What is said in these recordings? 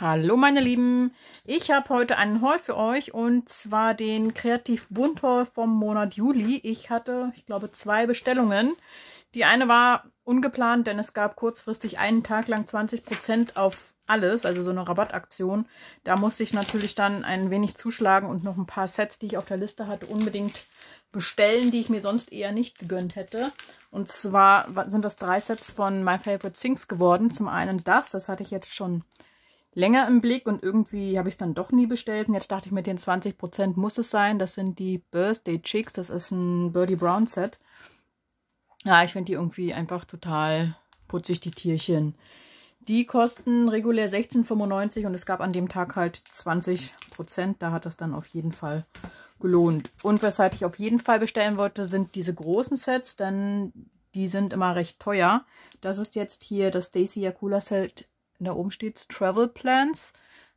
Hallo meine Lieben, ich habe heute einen Haul für euch und zwar den Kreativ Bunt Haul vom Monat Juli. Ich hatte, ich glaube, zwei Bestellungen. Die eine war ungeplant, denn es gab kurzfristig einen Tag lang 20% auf alles, also so eine Rabattaktion. Da musste ich natürlich dann ein wenig zuschlagen und noch ein paar Sets, die ich auf der Liste hatte, unbedingt bestellen, die ich mir sonst eher nicht gegönnt hätte. Und zwar sind das drei Sets von My Favorite Things geworden. Zum einen das, das hatte ich jetzt schon länger im Blick und irgendwie habe ich es dann doch nie bestellt. Und jetzt dachte ich mit den 20% muss es sein. Das sind die Birthday Chicks. Das ist ein Birdie Brown Set. Ja, ich finde die irgendwie einfach total putzig, die Tierchen. Die kosten regulär 16,95 und es gab an dem Tag halt 20%. Da hat das dann auf jeden Fall gelohnt. Und weshalb ich auf jeden Fall bestellen wollte, sind diese großen Sets, denn die sind immer recht teuer. Das ist jetzt hier das Daisy Yakula Set da oben steht Travel Plans.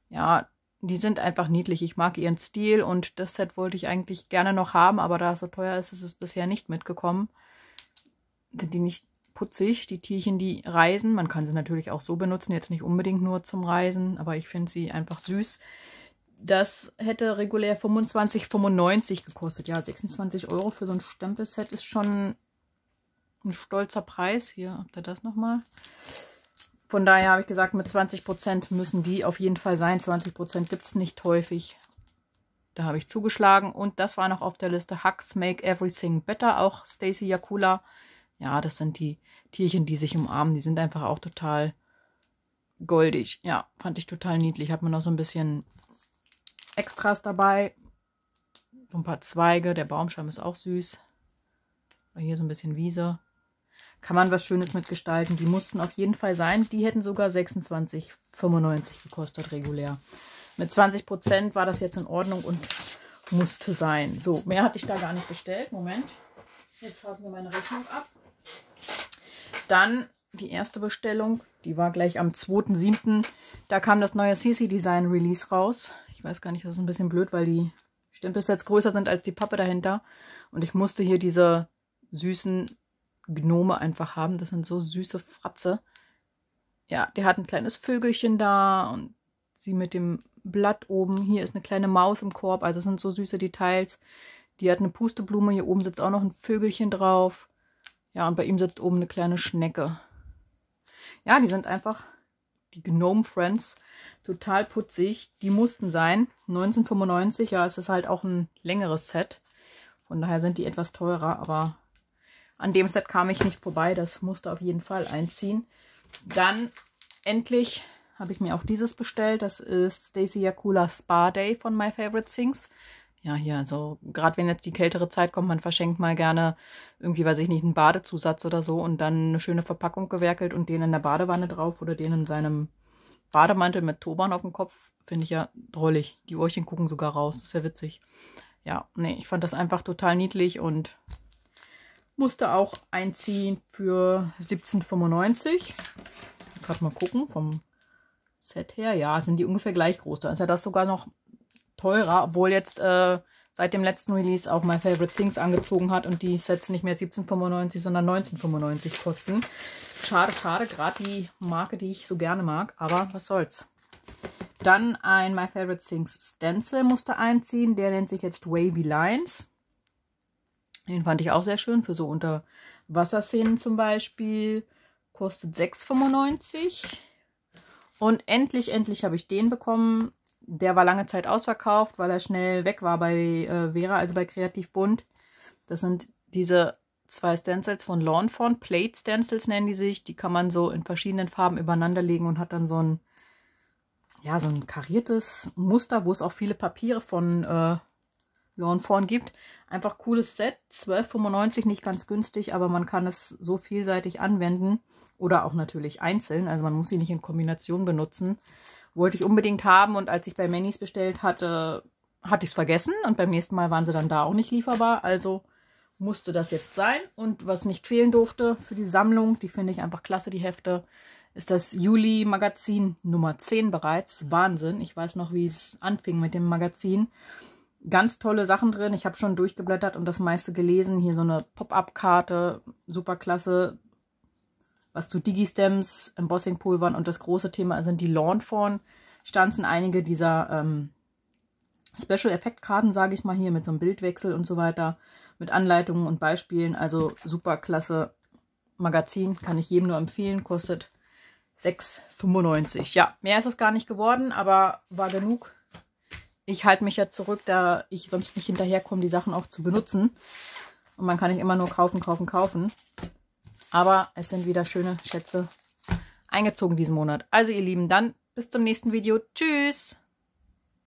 Ja, die sind einfach niedlich. Ich mag ihren Stil und das Set wollte ich eigentlich gerne noch haben, aber da es so teuer ist, ist es bisher nicht mitgekommen. Sind die nicht putzig, die Tierchen, die reisen. Man kann sie natürlich auch so benutzen, jetzt nicht unbedingt nur zum Reisen, aber ich finde sie einfach süß. Das hätte regulär 25,95 gekostet. Ja, 26 Euro für so ein Stempelset ist schon ein stolzer Preis. Hier, habt ihr das nochmal? mal? Von daher habe ich gesagt, mit 20% müssen die auf jeden Fall sein. 20% gibt es nicht häufig. Da habe ich zugeschlagen. Und das war noch auf der Liste Hugs Make Everything Better, auch Stacy Yakula. Ja, das sind die Tierchen, die sich umarmen. Die sind einfach auch total goldig. Ja, fand ich total niedlich. Hat man noch so ein bisschen Extras dabei. So ein paar Zweige. Der Baumstamm ist auch süß. Hier so ein bisschen Wiese kann man was Schönes mit gestalten. Die mussten auf jeden Fall sein. Die hätten sogar 26,95 gekostet regulär. Mit 20 war das jetzt in Ordnung und musste sein. So, mehr hatte ich da gar nicht bestellt. Moment, jetzt haben wir meine Rechnung ab. Dann die erste Bestellung, die war gleich am 2.7. Da kam das neue CC Design Release raus. Ich weiß gar nicht, das ist ein bisschen blöd, weil die Stempel jetzt größer sind als die Pappe dahinter. Und ich musste hier diese süßen Gnome einfach haben. Das sind so süße Fratze. Ja, der hat ein kleines Vögelchen da und sie mit dem Blatt oben. Hier ist eine kleine Maus im Korb. Also das sind so süße Details. Die hat eine Pusteblume. Hier oben sitzt auch noch ein Vögelchen drauf. Ja, und bei ihm sitzt oben eine kleine Schnecke. Ja, die sind einfach, die Gnome Friends, total putzig. Die mussten sein. 1995, ja, es ist halt auch ein längeres Set. Von daher sind die etwas teurer, aber an dem Set kam ich nicht vorbei, das musste auf jeden Fall einziehen. Dann endlich habe ich mir auch dieses bestellt. Das ist Stacy Yakula Spa Day von My Favorite Things. Ja, hier, also gerade wenn jetzt die kältere Zeit kommt, man verschenkt mal gerne irgendwie, weiß ich nicht, einen Badezusatz oder so und dann eine schöne Verpackung gewerkelt und den in der Badewanne drauf oder den in seinem Bademantel mit Turban auf dem Kopf. Finde ich ja drollig. Die Ohrchen gucken sogar raus. Das ist ja witzig. Ja, nee, ich fand das einfach total niedlich und musste auch einziehen für 17,95. Kann mal gucken, vom Set her. Ja, sind die ungefähr gleich groß. Da ist ja das sogar noch teurer, obwohl jetzt äh, seit dem letzten Release auch My Favorite Things angezogen hat und die Sets nicht mehr 17,95, sondern 19,95 kosten. Schade, schade, gerade die Marke, die ich so gerne mag, aber was soll's. Dann ein My Favorite Things Stencil musste einziehen, der nennt sich jetzt Wavy Lines. Den fand ich auch sehr schön für so Unterwasserszenen zum Beispiel. Kostet 6,95. Und endlich, endlich habe ich den bekommen. Der war lange Zeit ausverkauft, weil er schnell weg war bei äh, Vera, also bei Kreativ Bunt. Das sind diese zwei Stencils von Lawn Font. Plate Stencils nennen die sich. Die kann man so in verschiedenen Farben übereinander legen und hat dann so ein, ja, so ein kariertes Muster, wo es auch viele Papiere von äh, Lornforn gibt. Einfach cooles Set, 12,95, nicht ganz günstig, aber man kann es so vielseitig anwenden oder auch natürlich einzeln, also man muss sie nicht in Kombination benutzen. Wollte ich unbedingt haben und als ich bei Manny's bestellt hatte, hatte ich es vergessen und beim nächsten Mal waren sie dann da auch nicht lieferbar, also musste das jetzt sein. Und was nicht fehlen durfte für die Sammlung, die finde ich einfach klasse, die Hefte, ist das Juli-Magazin Nummer 10 bereits. Wahnsinn, ich weiß noch, wie es anfing mit dem Magazin ganz tolle Sachen drin. Ich habe schon durchgeblättert und das meiste gelesen. Hier so eine Pop-Up-Karte, super klasse. Was zu Digistems, Embossing-Pulvern und das große Thema sind die Lawnfawn. Stanzen einige dieser ähm, Special-Effekt-Karten, sage ich mal hier, mit so einem Bildwechsel und so weiter, mit Anleitungen und Beispielen. Also super klasse Magazin, kann ich jedem nur empfehlen. Kostet 6,95. Ja, mehr ist es gar nicht geworden, aber war genug ich halte mich ja zurück, da ich sonst nicht hinterherkomme, die Sachen auch zu benutzen. Und man kann nicht immer nur kaufen, kaufen, kaufen. Aber es sind wieder schöne Schätze eingezogen diesen Monat. Also ihr Lieben, dann bis zum nächsten Video. Tschüss!